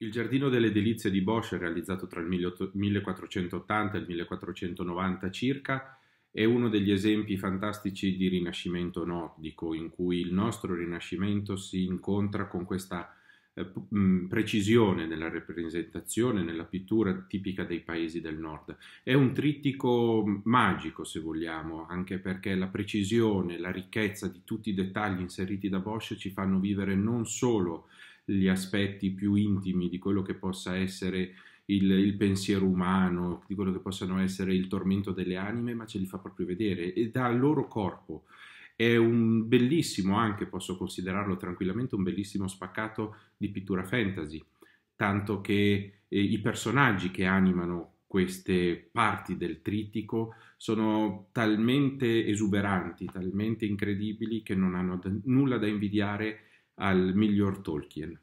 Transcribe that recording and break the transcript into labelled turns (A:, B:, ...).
A: Il Giardino delle Delizie di Bosch, realizzato tra il 1480 e il 1490 circa, è uno degli esempi fantastici di rinascimento nordico, in cui il nostro rinascimento si incontra con questa eh, mm, precisione nella rappresentazione, nella pittura tipica dei paesi del nord. È un trittico magico, se vogliamo, anche perché la precisione, la ricchezza di tutti i dettagli inseriti da Bosch ci fanno vivere non solo gli aspetti più intimi di quello che possa essere il, il, pensiero umano, di quello che possano essere il tormento delle anime, ma ce li fa proprio vedere e dà al loro corpo. È un bellissimo, anche posso considerarlo tranquillamente, un bellissimo spaccato di pittura fantasy, tanto che eh, i personaggi che animano queste parti del trittico sono talmente esuberanti, talmente incredibili che non hanno da, nulla da invidiare al miglior Tolkien.